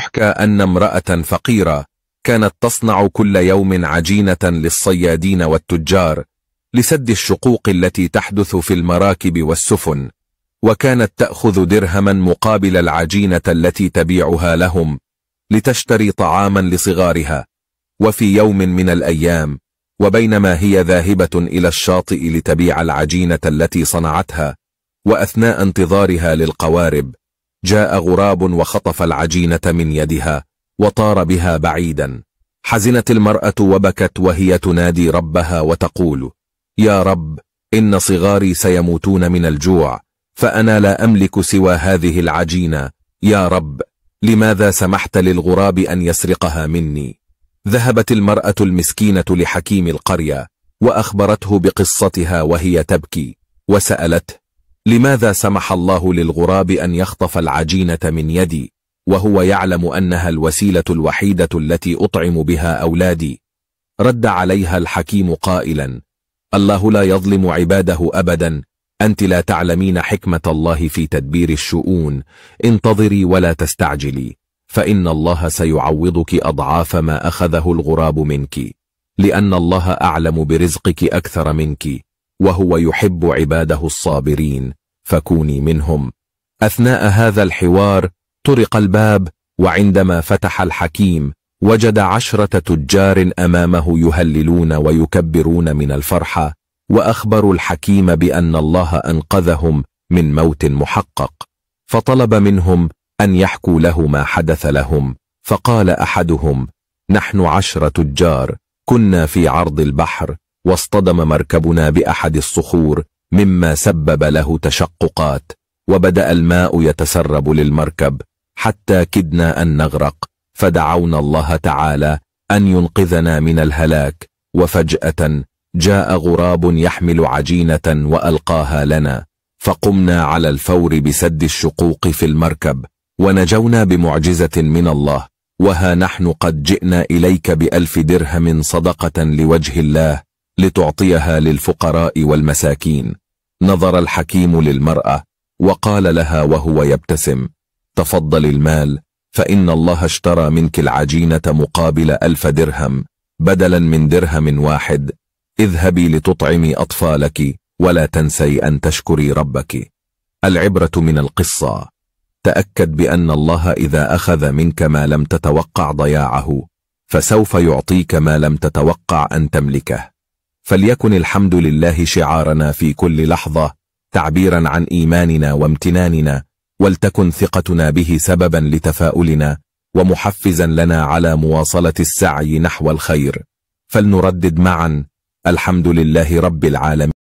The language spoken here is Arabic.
يحكى أن امرأة فقيرة كانت تصنع كل يوم عجينة للصيادين والتجار لسد الشقوق التي تحدث في المراكب والسفن وكانت تأخذ درهما مقابل العجينة التي تبيعها لهم لتشتري طعاما لصغارها وفي يوم من الأيام وبينما هي ذاهبة إلى الشاطئ لتبيع العجينة التي صنعتها وأثناء انتظارها للقوارب جاء غراب وخطف العجينة من يدها وطار بها بعيدا حزنت المرأة وبكت وهي تنادي ربها وتقول يا رب إن صغاري سيموتون من الجوع فأنا لا أملك سوى هذه العجينة يا رب لماذا سمحت للغراب أن يسرقها مني ذهبت المرأة المسكينة لحكيم القرية وأخبرته بقصتها وهي تبكي وسألته لماذا سمح الله للغراب أن يخطف العجينة من يدي وهو يعلم أنها الوسيلة الوحيدة التي أطعم بها أولادي رد عليها الحكيم قائلا الله لا يظلم عباده أبدا أنت لا تعلمين حكمة الله في تدبير الشؤون انتظري ولا تستعجلي فإن الله سيعوضك أضعاف ما أخذه الغراب منك لأن الله أعلم برزقك أكثر منك وهو يحب عباده الصابرين فكوني منهم أثناء هذا الحوار طرق الباب وعندما فتح الحكيم وجد عشرة تجار أمامه يهللون ويكبرون من الفرحة وأخبروا الحكيم بأن الله أنقذهم من موت محقق فطلب منهم أن يحكوا له ما حدث لهم فقال أحدهم نحن عشرة تجار كنا في عرض البحر واصطدم مركبنا بأحد الصخور مما سبب له تشققات وبدأ الماء يتسرب للمركب حتى كدنا أن نغرق فدعونا الله تعالى أن ينقذنا من الهلاك وفجأة جاء غراب يحمل عجينة وألقاها لنا فقمنا على الفور بسد الشقوق في المركب ونجونا بمعجزة من الله وها نحن قد جئنا إليك بألف درهم صدقة لوجه الله لتعطيها للفقراء والمساكين نظر الحكيم للمرأة وقال لها وهو يبتسم تفضل المال فإن الله اشترى منك العجينة مقابل ألف درهم بدلا من درهم واحد اذهبي لتطعمي أطفالك ولا تنسي أن تشكري ربك العبرة من القصة تأكد بأن الله إذا أخذ منك ما لم تتوقع ضياعه فسوف يعطيك ما لم تتوقع أن تملكه فليكن الحمد لله شعارنا في كل لحظة تعبيرا عن إيماننا وامتناننا ولتكن ثقتنا به سببا لتفاؤلنا ومحفزا لنا على مواصلة السعي نحو الخير فلنردد معا الحمد لله رب العالمين